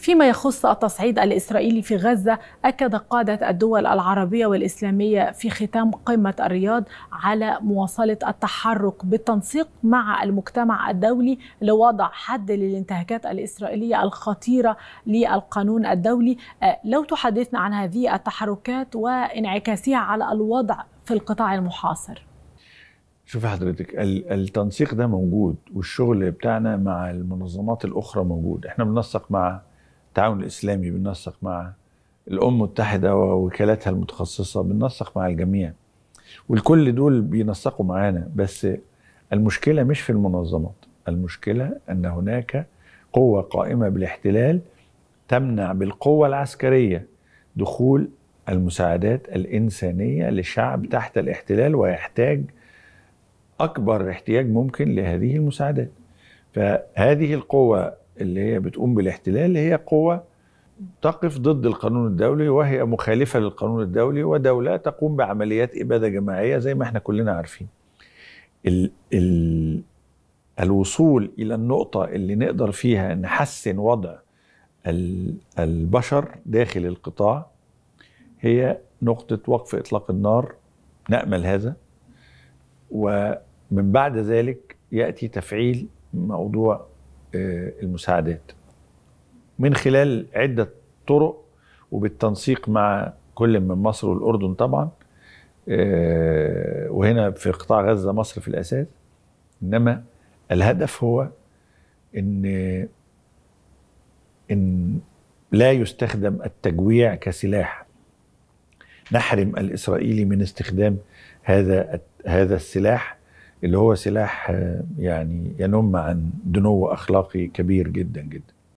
فيما يخص التصعيد الإسرائيلي في غزة أكد قادة الدول العربية والإسلامية في ختام قمة الرياض على مواصلة التحرك بالتنسيق مع المجتمع الدولي لوضع حد للانتهاكات الإسرائيلية الخطيرة للقانون الدولي آه، لو تحدثنا عن هذه التحركات وانعكاسها على الوضع في القطاع المحاصر شوفي حضرتك التنسيق ده موجود والشغل بتاعنا مع المنظمات الاخرى موجود احنا بننسق مع التعاون الاسلامي بننسق مع الامم المتحده ووكالاتها المتخصصه بننسق مع الجميع والكل دول بينسقوا معانا بس المشكله مش في المنظمات المشكله ان هناك قوه قائمه بالاحتلال تمنع بالقوه العسكريه دخول المساعدات الانسانيه لشعب تحت الاحتلال ويحتاج اكبر احتياج ممكن لهذه المساعدات فهذه القوه اللي هي بتقوم بالاحتلال هي قوة تقف ضد القانون الدولي وهي مخالفة للقانون الدولي ودولة تقوم بعمليات إبادة جماعية زي ما احنا كلنا عارفين ال ال الوصول إلى النقطة اللي نقدر فيها نحسن وضع البشر داخل القطاع هي نقطة وقف إطلاق النار نأمل هذا ومن بعد ذلك يأتي تفعيل موضوع آه، المساعدات من خلال عدة طرق وبالتنسيق مع كل من مصر والأردن طبعا آه، وهنا في قطاع غزة مصر في الأساس إنما الهدف هو إن إن لا يستخدم التجويع كسلاح نحرم الإسرائيلي من استخدام هذا هذا السلاح اللي هو سلاح آه، يعني ينم عن دنو اخلاقي كبير جدا جدا